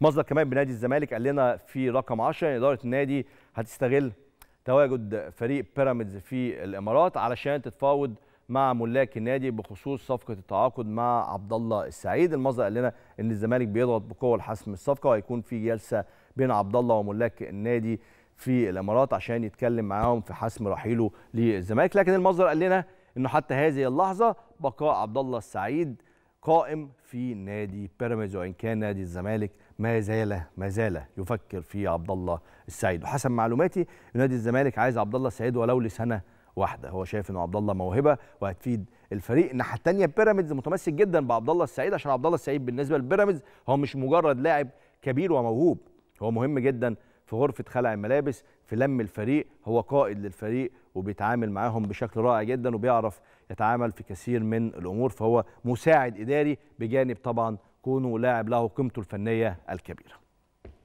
مصدر كمان بنادي الزمالك قال لنا في رقم 10 يعني اداره النادي هتستغل تواجد فريق بيراميدز في الامارات علشان تتفاوض مع ملاك النادي بخصوص صفقه التعاقد مع عبد الله السعيد المصدر قال لنا ان الزمالك بيضغط بقوه لحسم الصفقه وهيكون في جلسه بين عبد الله وملاك النادي في الامارات عشان يتكلم معاهم في حسم رحيله للزمالك لكن المصدر قال لنا انه حتى هذه اللحظه بقاء عبد الله السعيد قائم في نادي بيراميدز وان كان نادي الزمالك ما زال ما زال يفكر في عبد الله السعيد وحسب معلوماتي نادي الزمالك عايز عبد الله السعيد ولو لسنه واحده هو شايف ان عبد الله موهبه وهتفيد الفريق الناحيه الثانيه بيراميدز متمسك جدا بعبد الله السعيد عشان عبد الله السعيد بالنسبه لبيراميدز هو مش مجرد لاعب كبير وموهوب هو مهم جدا في غرفه خلع الملابس في لم الفريق هو قائد للفريق وبيتعامل معاهم بشكل رائع جدا وبيعرف يتعامل في كثير من الامور فهو مساعد اداري بجانب طبعا كونه لاعب له قيمته الفنيه الكبيره